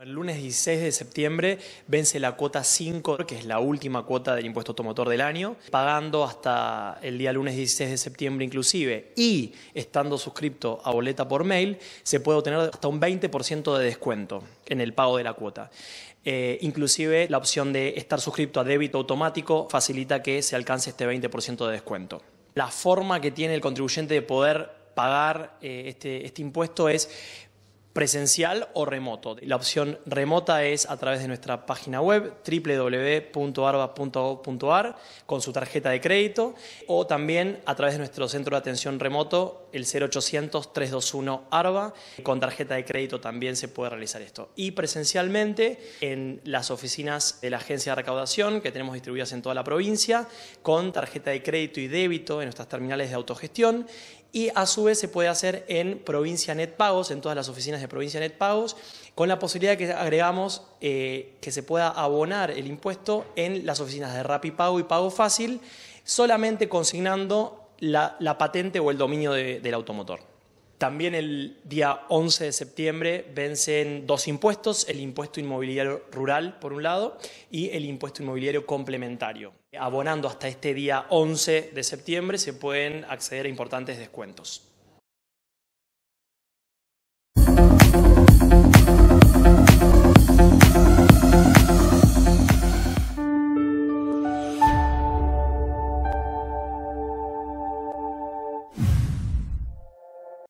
El lunes 16 de septiembre vence la cuota 5, que es la última cuota del impuesto automotor del año, pagando hasta el día lunes 16 de septiembre inclusive y estando suscripto a boleta por mail, se puede obtener hasta un 20% de descuento en el pago de la cuota. Eh, inclusive la opción de estar suscripto a débito automático facilita que se alcance este 20% de descuento la forma que tiene el contribuyente de poder pagar eh, este, este impuesto es presencial o remoto. La opción remota es a través de nuestra página web www.arba.gov.ar con su tarjeta de crédito o también a través de nuestro centro de atención remoto el 0800 321 ARBA con tarjeta de crédito también se puede realizar esto. Y presencialmente en las oficinas de la agencia de recaudación que tenemos distribuidas en toda la provincia con tarjeta de crédito y débito en nuestras terminales de autogestión y a su vez se puede hacer en Provincia Net Pagos, en todas las oficinas de Provincia Net Pagos, con la posibilidad de que agregamos eh, que se pueda abonar el impuesto en las oficinas de RapiPago Pago y Pago Fácil, solamente consignando la, patente o el dominio del automotor. También el día 11 de septiembre vencen dos impuestos, el impuesto inmobiliario rural por un lado y el impuesto inmobiliario complementario. Abonando hasta este día 11 de septiembre se pueden acceder a importantes descuentos.